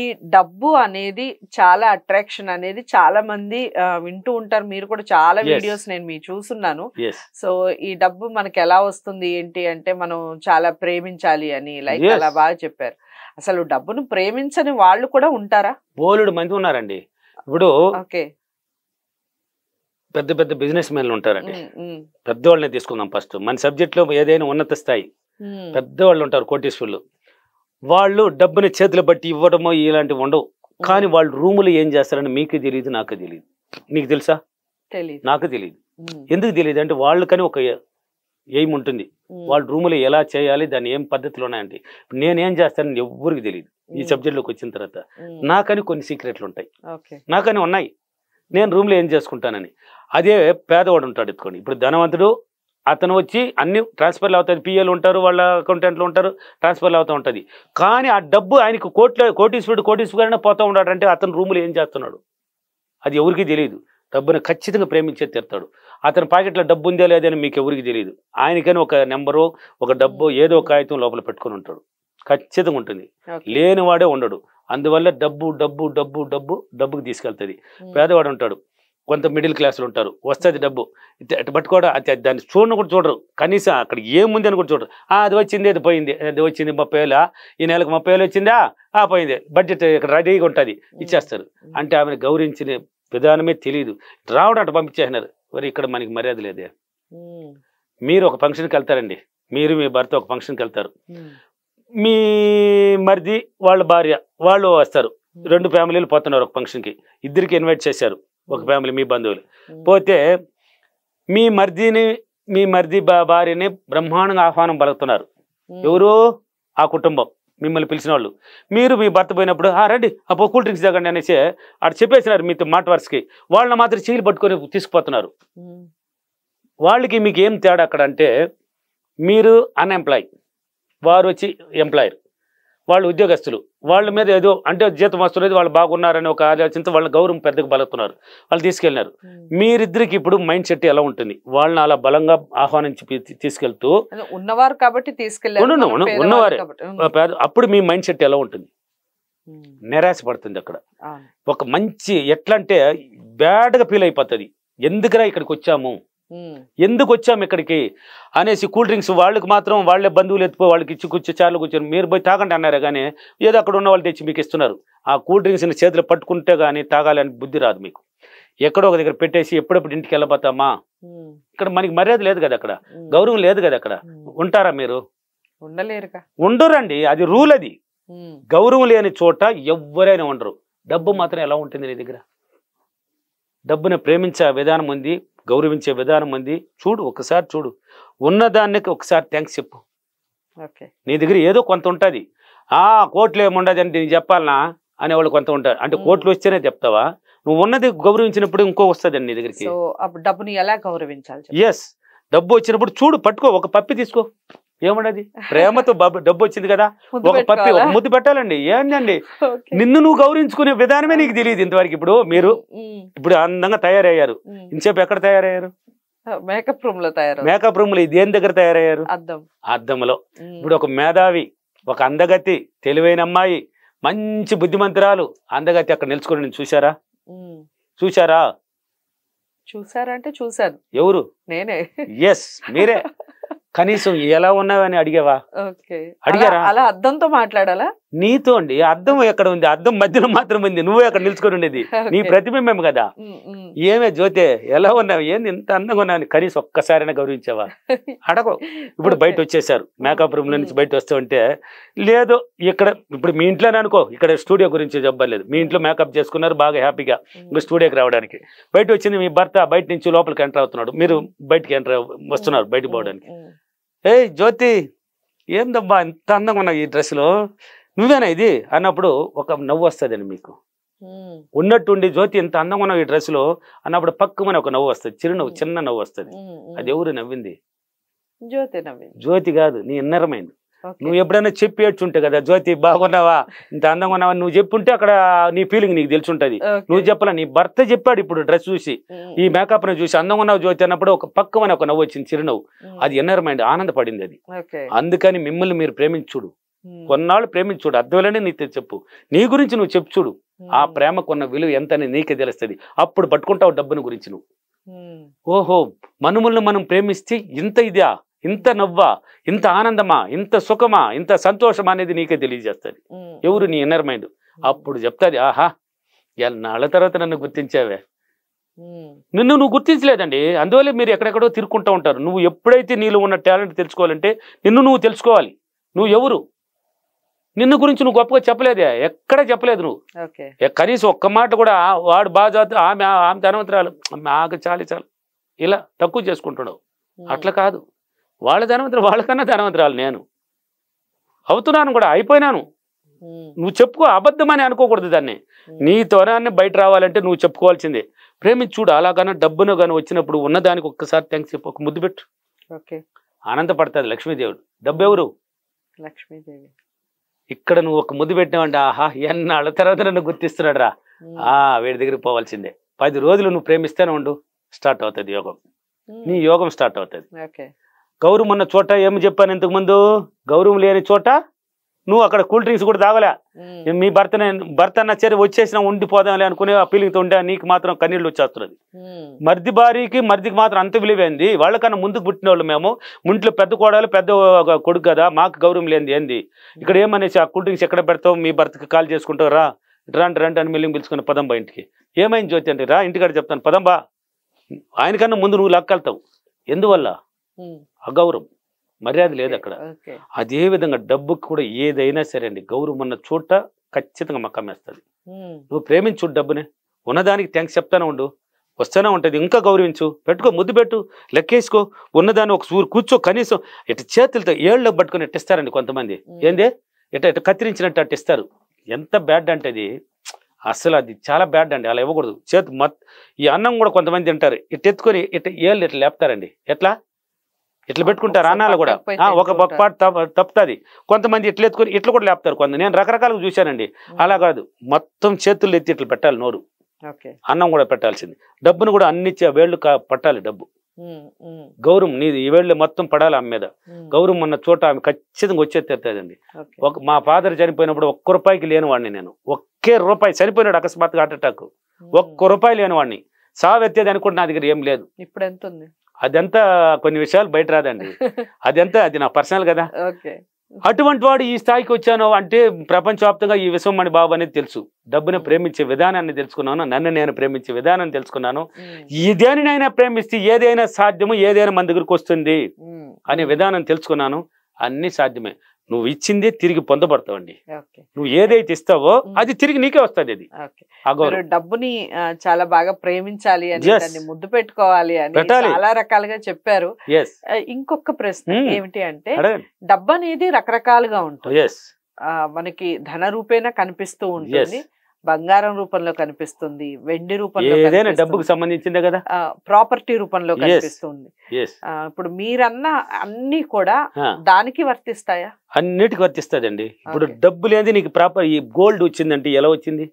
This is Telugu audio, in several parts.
ఈ డబ్బు అనేది చాలా అట్రాక్షన్ అనేది చాలా మంది వింటూ ఉంటారు మీరు కూడా చాలా వీడియోస్ నేను మీ చూస్తున్నాను సో ఈ డబ్బు మనకి ఎలా వస్తుంది ఏంటి అంటే మనం చాలా ప్రేమించాలి అని లైక్ అలా బాగా చెప్పారు అసలు డబ్బును ప్రేమించని వాళ్ళు కూడా ఉంటారా బోలుడు మంది ఉన్నారండి ఇప్పుడు ఓకే పెద్ద పెద్ద బిజినెస్ మెన్లు ఉంటారండి పెద్దవాళ్ళని తీసుకుందాం ఫస్ట్ మన సబ్జెక్ట్ లో ఏదైనా ఉన్నత స్థాయి పెద్దవాళ్ళు ఉంటారు కోటీశ్వర్లు వాళ్ళు డబ్బుని చేతులు బట్టి ఇవ్వడమో ఇలాంటివి ఉండవు కానీ వాళ్ళు రూములు ఏం చేస్తారని మీకు తెలియదు నాకు తెలియదు నీకు తెలుసా తెలియదు నాకు తెలియదు ఎందుకు తెలియదు అంటే వాళ్ళకని ఒక ఎయిమ్ ఉంటుంది వాళ్ళ రూములు ఎలా చేయాలి దాన్ని ఏం పద్ధతిలో ఉన్నాయంటే నేనేం చేస్తానని ఎవ్వరికి తెలియదు ఈ సబ్జెక్ట్లోకి వచ్చిన తర్వాత నాకని కొన్ని సీక్రెట్లు ఉంటాయి నాకని ఉన్నాయి నేను రూమ్లో ఏం చేసుకుంటానని అదే పేదవాడు ఉంటాడు ఎత్తుకోండి ఇప్పుడు ధనవంతుడు అతను వచ్చి అన్ని ట్రాన్స్ఫర్లు అవుతుంది పిఎలు ఉంటారు వాళ్ళ అకౌంటెంట్లు ఉంటారు ట్రాన్స్ఫర్లు అవుతూ ఉంటుంది కానీ ఆ డబ్బు ఆయనకు కోట్ల కోటీశ్వరుడు కోటీశ్వరుడైనా పోతూ ఉన్నాడు అంటే అతను రూములు ఏం చేస్తున్నాడు అది ఎవరికి తెలియదు డబ్బును ఖచ్చితంగా ప్రేమించే తీరుతాడు అతని పాకెట్లో డబ్బు ఉందే లేదని మీకు ఎవరికి తెలియదు ఆయనకని ఒక నెంబరు ఒక డబ్బు ఏదో ఒక కాగితం లోపల పెట్టుకుని ఉంటాడు ఖచ్చితంగా ఉంటుంది లేనివాడే ఉండడు అందువల్ల డబ్బు డబ్బు డబ్బు డబ్బు డబ్బుకు తీసుకెళ్తుంది పేదవాడు ఉంటాడు కొంత మిడిల్ క్లాసులు ఉంటారు వస్తుంది డబ్బు పట్టుకోవడం దాన్ని చూడను కూడా చూడరు కనీసం అక్కడ ఏముంది అని కూడా చూడరు అది వచ్చింది అది పోయింది అది వచ్చింది ముప్పై వేలు ఈ నెలకు ముప్పై వేలు వచ్చిందా ఆ పోయింది బడ్జెట్ ఇక్కడ రెడీగా ఉంటుంది ఇచ్చేస్తారు అంటే ఆమెను గౌరవించిన విధానమే తెలియదు రావడం అటు పంపించేసినారు మరి ఇక్కడ మనకి మర్యాద లేదే మీరు ఒక ఫంక్షన్కి వెళ్తారండి మీరు మీ భర్త ఒక ఫంక్షన్కి వెళ్తారు మీ మరిది వాళ్ళ భార్య వాళ్ళు వస్తారు రెండు ఫ్యామిలీలు పోతున్నారు ఒక ఫంక్షన్కి ఇద్దరికి ఇన్వైట్ చేశారు ఒక ఫ్యామిలీ మీ బంధువులు పోతే మీ మర్జీని మీ మర్ది భార్యని బ్రహ్మాండంగా ఆహ్వానం పలుకుతున్నారు ఎవరు ఆ కుటుంబం మిమ్మల్ని పిలిచిన వాళ్ళు మీరు మీ భర్త పోయినప్పుడు ఆ రండి అప్పుడు కూల్ డ్రింక్స్ తగ్గండి అనేసి అటు చెప్పేసినారు మీతో మాట వరుసకి వాళ్ళని మాత్రం చీలు పట్టుకొని తీసుకుపోతున్నారు వాళ్ళకి మీకు ఏం తేడా అక్కడ అంటే మీరు అన్ఎంప్లాయ్ వారు వచ్చి ఎంప్లాయర్ వాళ్ళు ఉద్యోగస్తులు వాళ్ళ మీద ఏదో అంటే జీతం వస్తున్నది వాళ్ళు బాగున్నారని ఒక ఆలోచనతో వాళ్ళ గౌరవం పెద్దగా బలుతున్నారు వాళ్ళు తీసుకెళ్లినారు మీరిద్దరికి ఇప్పుడు మైండ్ సెట్ ఎలా ఉంటుంది వాళ్ళని అలా బలంగా ఆహ్వానించి తీసుకెళ్తూ ఉన్నవారు కాబట్టి తీసుకెళ్ళారు ఉన్నవారే అప్పుడు మీ మైండ్ సెట్ ఎలా ఉంటుంది నిరాశ పడుతుంది అక్కడ ఒక మంచి ఎట్లా అంటే బ్యాడ్గా ఫీల్ అయిపోతుంది ఎందుకురా ఇక్కడికి వచ్చాము ఎందుకు వచ్చాము ఇక్కడికి అనేసి కూల్ డ్రింక్స్ వాళ్ళకి మాత్రం వాళ్ళే బంధువులు ఎత్తిపో వాళ్ళకి ఇచ్చి కూర్చో చార్లు కూర్చొని మీరు పోయి తాగండి అన్నారు కానీ ఏదో అక్కడ ఉన్న వాళ్ళు తెచ్చి మీకు ఇస్తున్నారు ఆ కూల్ డ్రింక్స్ని చేతిలో పట్టుకుంటే కానీ తాగాలని బుద్ధి రాదు మీకు ఎక్కడో ఒక దగ్గర పెట్టేసి ఎప్పుడెప్పుడు ఇంటికి వెళ్ళబోతామా ఇక్కడ మనకి మర్యాద లేదు కదా అక్కడ గౌరవం లేదు కదా అక్కడ ఉంటారా మీరు ఉండరండి అది రూల్ అది గౌరవం లేని చోట ఎవరైనా ఉండరు డబ్బు మాత్రం ఎలా ఉంటుంది నీ దగ్గర డబ్బుని ప్రేమించే విధానం ఉంది గౌరవించే విధానం ఉంది చూడు ఒకసారి చూడు ఉన్నదానికి ఒకసారి థ్యాంక్స్ చెప్పు నీ దగ్గర ఏదో కొంత ఉంటుంది ఆ కోట్లు ఏముండదు అని నేను చెప్పాలనా అనేవాళ్ళు కొంత ఉంటారు అంటే కోట్లు వస్తేనే చెప్తావా నువ్వు ఉన్నది గౌరవించినప్పుడు ఇంకో వస్తుంది నీ దగ్గరికి డబ్బుని ఎలా గౌరవించాలి ఎస్ డబ్బు వచ్చినప్పుడు చూడు పట్టుకో ఒక పప్పి తీసుకో ఏముండదు ప్రేమతో డబ్బు వచ్చింది కదా ఒక పత్తి ఒక ముద్దు పెట్టాలండి ఏందండి నిన్ను నువ్వు గౌరవించుకునే విధానమే నీకు తెలియదు ఇంతవరకు ఇప్పుడు మీరు ఇప్పుడు అందంగా తయారయ్యారు ఇంతసేపు ఎక్కడ తయారయ్యారు మేకప్ రూమ్ లో తయారు మేకప్ రూమ్ లో ఇదేం దగ్గర తయారయ్యారు అర్థంలో అద్దంలో ఇప్పుడు ఒక మేధావి ఒక అందగతి తెలివైన అమ్మాయి మంచి బుద్ధిమంతురాలు అందగతి అక్కడ నిలుచుకుని నేను చూసారా చూసారా చూసారంటే అంటే చూసాను ఎవరు నేనే ఎస్ మీరే కనీసం ఎలా ఉన్నావని అడిగావా అడిగారా అలా అద్దంతో మాట్లాడాలా నీతో అండి అద్దం ఎక్కడ ఉంది అద్దం మధ్యలో మాత్రం ఉంది నువ్వే అక్కడ నిల్చుకొని ఉండేది నీ ప్రతిబింబం కదా ఏమే జ్యోతే ఎలా ఉన్నావు ఏంది ఇంత అందంగా ఉన్నావు కనీసం ఒక్కసారైనా గౌరవించావా అడగో ఇప్పుడు బయట వచ్చేసారు మేకప్ రూమ్ లో నుంచి బయట వస్తూ ఉంటే లేదు ఇక్కడ ఇప్పుడు మీ ఇంట్లోనే అనుకో ఇక్కడ స్టూడియో గురించి చెప్పలేదు మీ ఇంట్లో మేకప్ చేసుకున్నారు బాగా హ్యాపీగా ఇంకా స్టూడియోకి రావడానికి బయట వచ్చింది మీ భర్త బయట నుంచి లోపలికి ఎంటర్ అవుతున్నాడు మీరు బయటకి ఎంటర్ వస్తున్నారు బయటకు పోవడానికి ఏయ్ జ్యోతి ఏందబ్బా ఇంత అందంగా ఉన్నావు ఈ లో నువ్వేనా ఇది అన్నప్పుడు ఒక నవ్వు వస్తుందండి మీకు ఉన్నట్టుండి జ్యోతి ఇంత అందంగా ఉన్నావు ఈ లో అన్నప్పుడు పక్కమని ఒక నవ్వు వస్తుంది చిరునవ్వు చిన్న నవ్వు వస్తుంది అది ఎవరు నవ్వింది జ్యోతి నవ్వింది జ్యోతి కాదు నీ ఇన్నర్ నువ్వు ఎప్పుడైనా చెప్పి ఏడ్చుంటే కదా జ్యోతి బాగున్నావా ఇంత అందంగా ఉన్నావా నువ్వు చెప్పుంటే అక్కడ నీ ఫీలింగ్ నీకు తెలిసి నువ్వు చెప్పాల నీ భర్త చెప్పాడు ఇప్పుడు డ్రెస్ చూసి ఈ మేకప్ ను చూసి అందంగా ఉన్నావు జ్యోతి అన్నప్పుడు ఒక పక్కమని ఒక నవ్వు వచ్చింది చిరునవ్వు అది ఎన్నర్ మైండ్ ఆనందపడింది అది అందుకని మిమ్మల్ని మీరు ప్రేమించుడు కొన్నాళ్ళు ప్రేమించుడు చూడు నీ చెప్పు నీ గురించి నువ్వు చెప్పు చూడు ఆ ప్రేమకున్న విలువ ఎంత అని నీకే తెలుస్తుంది అప్పుడు పట్టుకుంటావు డబ్బుని గురించి నువ్వు ఓహో మనుమల్ని మనం ప్రేమిస్తే ఇంత ఇదా ఇంత నవ్వా ఇంత ఆనందమా ఇంత సుఖమా ఇంత సంతోషమా అనేది నీకే తెలియజేస్తుంది ఎవరు నీ ఇన్నర్ మైండ్ అప్పుడు చెప్తాది ఆహా ఎన్నాళ్ళ తర్వాత నన్ను గుర్తించావే నిన్ను నువ్వు గుర్తించలేదండి అందువల్ల మీరు ఎక్కడెక్కడో తిరుక్కుంటూ ఉంటారు నువ్వు ఎప్పుడైతే నీలో ఉన్న టాలెంట్ తెలుసుకోవాలంటే నిన్ను నువ్వు తెలుసుకోవాలి నువ్వు ఎవరు నిన్ను గురించి నువ్వు గొప్పగా చెప్పలేదే ఎక్కడ చెప్పలేదు నువ్వు కనీసం ఒక్క మాట కూడా వాడు బాగా ఆమె ఆమె తనవంతరాలు ఆమె ఆకు చాలి చాలు ఇలా తక్కువ చేసుకుంటున్నావు అట్లా కాదు వాళ్ళ ధనవంతులు వాళ్ళకన్నా ధనవంతురాలు నేను అవుతున్నాను కూడా అయిపోయినాను నువ్వు చెప్పుకో అబద్ధమని అనుకోకూడదు దాన్ని నీ త్వరాన్ని బయట రావాలంటే నువ్వు చెప్పుకోవాల్సిందే చూడు అలాగన డబ్బును కానీ వచ్చినప్పుడు ఉన్నదానికి ఒక్కసారి థ్యాంక్స్ చెప్పు ఒక ముద్దు పెట్టు ఆనందపడతాది లక్ష్మీదేవుడు డబ్బు ఎవరు లక్ష్మీదేవి ఇక్కడ నువ్వు ఒక ముద్దు పెట్టినావంటే ఆహా ఎన్నాళ్ళ తర్వాత నన్ను గుర్తిస్తున్నాడు రా ఆ వేడి దగ్గరికి పోవాల్సిందే పది రోజులు నువ్వు ప్రేమిస్తేనే ఉండు స్టార్ట్ అవుతుంది యోగం నీ యోగం స్టార్ట్ అవుతుంది గౌరవం ఉన్న చోట ఏమి చెప్పాను ముందు గౌరవం లేని చోట నువ్వు అక్కడ కూల్ డ్రింక్స్ కూడా తాగలే మీ భర్త భర్త అన్న సరే వచ్చేసినా ఉండిపోదాంలే అనుకునే ఆ ఫీలింగ్తో ఉండే నీకు మాత్రం కన్నీళ్ళు వచ్చేస్తున్నది మర్ది భారీకి మర్దికి మాత్రం అంత విలువైంది వాళ్ళకన్నా ముందుకు పుట్టిన వాళ్ళు మేము ఇంట్లో పెద్ద కోడలు పెద్ద కొడుకు కదా మాకు గౌరవం లేనిది ఏంది ఇక్కడ ఏమనేసి ఆ కూల్ డ్రింక్స్ ఎక్కడ పెడతావు మీ భర్తకి కాల్ రా రండి రండి అని మిల్లింగ్ పిలుచుకుని పదంబా ఇంటికి ఏమైంది జ్యోతి అంటే రా ఇంటికాడ చెప్తాను పదంబా ఆయనకన్నా ముందు నువ్వు లక్కెళ్తావు ఎందువల్ల అగౌరవం మర్యాద లేదు అక్కడ అదే విధంగా డబ్బుకి కూడా ఏదైనా సరే అండి గౌరవం ఉన్న చోట ఖచ్చితంగా మక్కమేస్తుంది నువ్వు ప్రేమించు డబ్బునే ఉన్నదానికి థ్యాంక్స్ చెప్తానే ఉండు వస్తూనే ఉంటుంది ఇంకా గౌరవించు పెట్టుకో ముద్దు పెట్టు లెక్కేసుకో ఉన్నదాన్ని ఒక సూరు కూర్చో కనీసం ఇటు చేతులతో ఏళ్ళు పట్టుకుని ఇట్టిస్తారండి కొంతమంది ఏందే ఇట ఇటు కత్తిరించినట్టు అట్టిస్తారు ఎంత బ్యాడ్ అంటే అది అసలు అది చాలా బ్యాడ్ అండి అలా ఇవ్వకూడదు చేతి మత్ ఈ అన్నం కూడా కొంతమంది తింటారు ఇటు ఎత్తుకొని ఇటు ఏళ్ళు ఇట్లా లేపుతారండి ఎట్లా ఇట్లా పెట్టుకుంటారు అన్నాలు కూడా ఒక పాటు తప్పుతుంది కొంతమంది ఇట్లా ఎత్తుకొని ఇట్లా కూడా లేపుతారు కొంత నేను రకరకాలుగా చూశానండి అలా కాదు మొత్తం చేతులు ఎత్తి ఇట్లా పెట్టాలి నోరు అన్నం కూడా పెట్టాల్సింది డబ్బును కూడా అన్ని వేళ్ళు పట్టాలి డబ్బు గౌరవం నీది ఈ వేళ్ళు మొత్తం పడాలి ఆమె మీద గౌరవం ఉన్న చోట ఆమె ఖచ్చితంగా వచ్చేది ఒక మా ఫాదర్ చనిపోయినప్పుడు ఒక్క రూపాయికి లేనివాడిని నేను ఒకే రూపాయి చనిపోయినాడు అకస్మాత్తుగా హార్ట్ అటాక్ ఒక్క రూపాయి లేనివాడిని సావెత్తేది అనుకుంటే నా దగ్గర ఏం లేదు ఇప్పుడు ఎంత ఉంది అదంతా కొన్ని విషయాలు బయట రాదండి అదంతా అది నా పర్సనల్ కదా అటువంటి వాడు ఈ స్థాయికి వచ్చాను అంటే ప్రపంచవ్యాప్తంగా ఈ విశ్వమణి బాబు అనేది తెలుసు డబ్బును ప్రేమించే విధానాన్ని తెలుసుకున్నాను నన్ను నేను ప్రేమించే విధానాన్ని తెలుసుకున్నాను దేనినైనా ప్రేమిస్తే ఏదైనా సాధ్యము ఏదైనా మన దగ్గరకు వస్తుంది అనే విధానం తెలుసుకున్నాను అన్ని సాధ్యమే నువ్వు ఇచ్చిందే తిరిగి అండి నువ్వు ఏదైతే ఇస్తావో అది తిరిగి నీకే వస్తుంది అది డబ్బుని చాలా బాగా ప్రేమించాలి అని ముద్దు పెట్టుకోవాలి అని చాలా రకాలుగా చెప్పారు ఇంకొక ప్రశ్న ఏమిటి అంటే డబ్బు అనేది రకరకాలుగా ఉంటుంది మనకి ధన రూపేణ కనిపిస్తూ ఉంటుంది బంగారం రూపంలో కనిపిస్తుంది వెండి రూపంలో ఏదైనా డబ్బుకు సంబంధించిందే కదా ప్రాపర్టీ రూపంలో కనిపిస్తుంది ఇప్పుడు మీరన్న అన్ని కూడా దానికి వర్తిస్తాయా అన్నిటికి వర్తిస్తాదండి ఇప్పుడు డబ్బు లేని నీకు ప్రాపర్ ఈ గోల్డ్ వచ్చిందంటే ఎలా వచ్చింది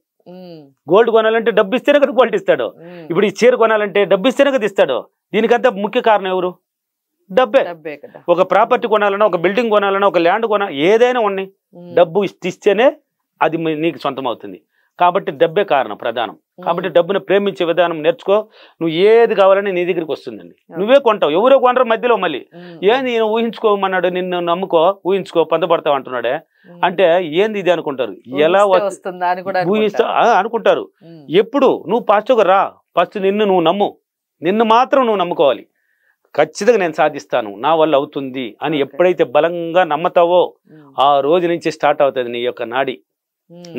గోల్డ్ కొనాలంటే డబ్బు ఇస్తేనే కదా గోల్డ్ ఇస్తాడు ఇప్పుడు ఈ చీర కొనాలంటే డబ్బు ఇస్తేనే కదా ఇస్తాడు దీనికంతా ముఖ్య కారణం ఎవరు డబ్బే ఒక ప్రాపర్టీ కొనాలన్నా ఒక బిల్డింగ్ కొనాలన్నా ఒక ల్యాండ్ కొనాలి ఏదైనా ఉన్నాయి డబ్బు ఇస్తేనే అది నీకు సొంతం అవుతుంది కాబట్టి డబ్బే కారణం ప్రధానం కాబట్టి డబ్బును ప్రేమించే విధానం నేర్చుకో నువ్వు ఏది కావాలని నీ దగ్గరికి వస్తుందండి నువ్వే కొంటావు ఎవరో కొంటారు మధ్యలో మళ్ళీ ఏ నేను ఊహించుకోమన్నాడు నిన్ను నమ్ముకో ఊహించుకో పొందపడతావు అంటున్నాడే అంటే ఏంది ఇది అనుకుంటారు ఎలా ఊహిస్తా అనుకుంటారు ఎప్పుడు నువ్వు ఫస్ట్ రా ఫస్ట్ నిన్ను నువ్వు నమ్ము నిన్ను మాత్రం నువ్వు నమ్ముకోవాలి ఖచ్చితంగా నేను సాధిస్తాను నా వల్ల అవుతుంది అని ఎప్పుడైతే బలంగా నమ్మతావో ఆ రోజు నుంచి స్టార్ట్ అవుతుంది నీ యొక్క నాడి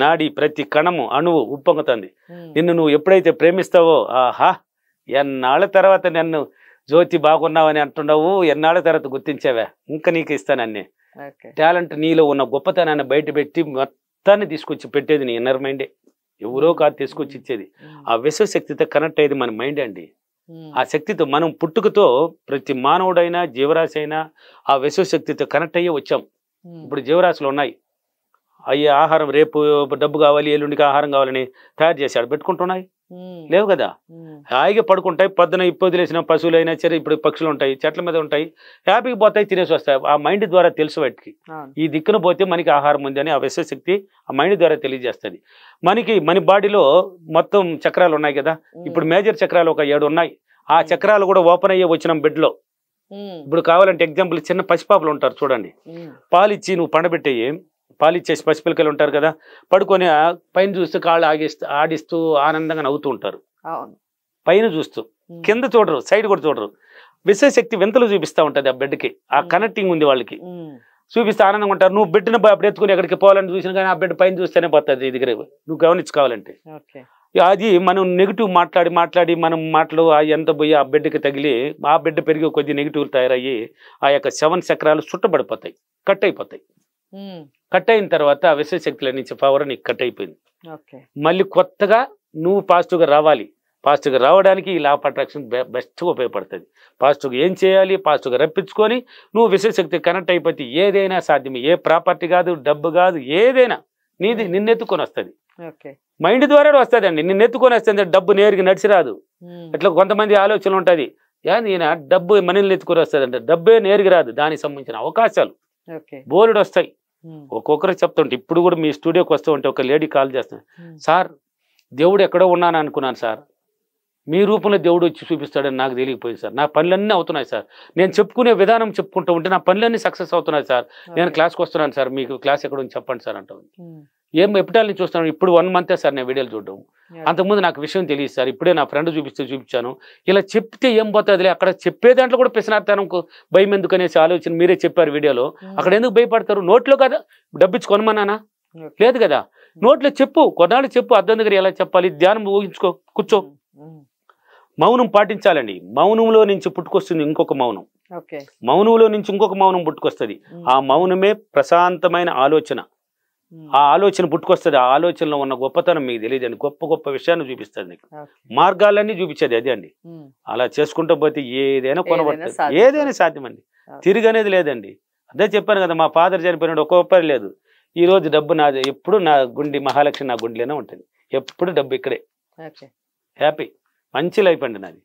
నాడి ప్రతి కణము అణువు ఉప్పొంగుతుంది నిన్ను నువ్వు ఎప్పుడైతే ప్రేమిస్తావో ఆహా ఎన్నాళ్ళ తర్వాత నన్ను జ్యోతి బాగున్నావని అంటున్నావు ఎన్నాళ్ళ తర్వాత గుర్తించావా ఇంకా నీకు ఇస్తానన్నీ టాలెంట్ నీలో ఉన్న గొప్పతనాన్ని బయట పెట్టి మొత్తాన్ని తీసుకొచ్చి పెట్టేది నీ ఇన్నర్ మైండే ఎవరో కాదు తీసుకొచ్చి ఇచ్చేది ఆ విశ్వశక్తితో కనెక్ట్ అయ్యేది మన మైండ్ అండి ఆ శక్తితో మనం పుట్టుకతో ప్రతి మానవుడైనా జీవరాశి అయినా ఆ విశ్వశక్తితో కనెక్ట్ అయ్యే వచ్చాం ఇప్పుడు జీవరాశులు ఉన్నాయి అయ్యే ఆహారం రేపు డబ్బు కావాలి ఎల్లుండికి ఆహారం కావాలని తయారు చేశాడు పెట్టుకుంటున్నాయి లేవు కదా హాయిగా పడుకుంటాయి పొద్దున ఇప్పుడు లేసిన పశువులు అయినా సరే ఇప్పుడు పక్షులు ఉంటాయి చెట్ల మీద ఉంటాయి హ్యాపీకి పోతాయి తినేసి వస్తాయి ఆ మైండ్ ద్వారా తెలుసు వాటికి ఈ దిక్కున పోతే మనకి ఆహారం ఉంది అని ఆ విశ్వశక్తి ఆ మైండ్ ద్వారా తెలియజేస్తుంది మనకి మన బాడీలో మొత్తం చక్రాలు ఉన్నాయి కదా ఇప్పుడు మేజర్ చక్రాలు ఒక ఏడు ఉన్నాయి ఆ చక్రాలు కూడా ఓపెన్ అయ్యే వచ్చిన బెడ్లో ఇప్పుడు కావాలంటే ఎగ్జాంపుల్ చిన్న పసిపాపలు ఉంటారు చూడండి పాలిచ్చి నువ్వు పండబెట్టేయి పాలిచ్చేసి పసిపిల్లకలు ఉంటారు కదా పడుకొని పైన చూస్తూ కాళ్ళు ఆగిస్తూ ఆడిస్తూ ఆనందంగా నవ్వుతూ ఉంటారు పైన చూస్తూ కింద చూడరు సైడ్ కూడా చూడరు విశ్వశక్తి వింతలు చూపిస్తూ ఉంటుంది ఆ బెడ్కి ఆ కనెక్టింగ్ ఉంది వాళ్ళకి చూపిస్తే ఆనందంగా ఉంటారు నువ్వు బిడ్డను అప్పుడు ఎత్తుకుని ఎక్కడికి పోవాలని చూసిన కానీ ఆ బిడ్డ పైన చూస్తేనే పోతుంది దగ్గర నువ్వు గమనించుకోవాలంటే అది మనం నెగిటివ్ మాట్లాడి మాట్లాడి మనం మాటలు ఎంత పోయి ఆ బిడ్డకి తగిలి ఆ బిడ్డ పెరిగి కొద్ది నెగిటివ్ తయారయ్యి ఆ యొక్క సెవెన్ చక్రాలు చుట్టబడిపోతాయి కట్ అయిపోతాయి కట్ అయిన తర్వాత విశ్వశక్తుల నుంచి పవర్ నీకు కట్ అయిపోయింది మళ్ళీ కొత్తగా నువ్వు పాజిటివ్గా రావాలి పాజిటివ్గా రావడానికి ఈ లాభ అట్రాక్షన్ బెస్ట్గా ఉపయోగపడుతుంది పాజిటివ్గా ఏం చేయాలి పాజిటివ్గా రప్పించుకొని నువ్వు విశ్వశక్తి కనెక్ట్ అయిపోతే ఏదైనా సాధ్యం ఏ ప్రాపర్టీ కాదు డబ్బు కాదు ఏదైనా నీది నిన్నెత్తుకొని వస్తుంది మైండ్ ద్వారా వస్తుంది అండి నిన్నెత్తుకొని వస్తుంది డబ్బు నేరుగా నడిచి రాదు అట్లా కొంతమంది ఆలోచనలు ఉంటుంది ఈయన డబ్బు మనీని ఎత్తుకొని వస్తుంది అంటే డబ్బే నేరుగా రాదు దానికి సంబంధించిన అవకాశాలు బోర్డు వస్తాయి ఒక్కొక్కరు చెప్తుంటే ఇప్పుడు కూడా మీ స్టూడియోకి వస్తూ ఉంటే ఒక లేడీ కాల్ చేస్తాను సార్ దేవుడు ఎక్కడో ఉన్నాను అనుకున్నాను సార్ మీ రూపంలో దేవుడు వచ్చి చూపిస్తాడని నాకు తెలియకపోయింది సార్ నా పనులన్నీ అవుతున్నాయి సార్ నేను చెప్పుకునే విధానం చెప్పుకుంటూ ఉంటే నా పనులన్నీ సక్సెస్ అవుతున్నాయి సార్ నేను క్లాస్కి వస్తున్నాను సార్ మీకు క్లాస్ ఎక్కడ ఉంది చెప్పండి సార్ అంటుంది ఏం ఎప్పుడాలని చూస్తున్నాను ఇప్పుడు వన్ మంతే సార్ నేను వీడియోలు చూడడం అంతకుముందు నాకు విషయం తెలియదు సార్ ఇప్పుడే నా ఫ్రెండ్ చూపిస్తే చూపించాను ఇలా చెప్తే ఏం పోతుంది అక్కడ చెప్పే దాంట్లో కూడా పిసినార్థనం భయం ఎందుకు అనేసి ఆలోచన మీరే చెప్పారు వీడియోలో hmm. అక్కడ ఎందుకు భయపడతారు నోట్లో కదా డబ్బిచ్చి కొనమన్నానా లేదు కదా hmm. నోట్లో చెప్పు కొన్నాళ్ళు చెప్పు అర్థం దగ్గర ఎలా చెప్పాలి ధ్యానం ఊహించుకో కూర్చో hmm. మౌనం పాటించాలండి మౌనంలో నుంచి పుట్టుకొస్తుంది ఇంకొక మౌనం మౌనంలో నుంచి ఇంకొక మౌనం పుట్టుకొస్తుంది ఆ మౌనమే ప్రశాంతమైన ఆలోచన Hmm. ఆ ఆలోచన పుట్టుకొస్తుంది ఆ ఆలోచనలో ఉన్న గొప్పతనం మీకు తెలియదండి గొప్ప గొప్ప విషయాన్ని చూపిస్తుంది నీకు మార్గాలన్నీ చూపించేది అదే అండి hmm. అలా చేసుకుంటూ పోతే ఏదైనా కొనబడుతుంది ఏదైనా సాధ్యమండి తిరిగి అనేది లేదండి అదే చెప్పాను కదా మా ఫాదర్ చనిపోయినాడు ఒక్కొక్క లేదు ఈ రోజు డబ్బు నా ఎప్పుడు నా గుండి మహాలక్ష్మి నా గుండెలోనే ఉంటుంది ఎప్పుడు డబ్బు ఇక్కడే హ్యాపీ మంచి లైఫ్ అండి నాది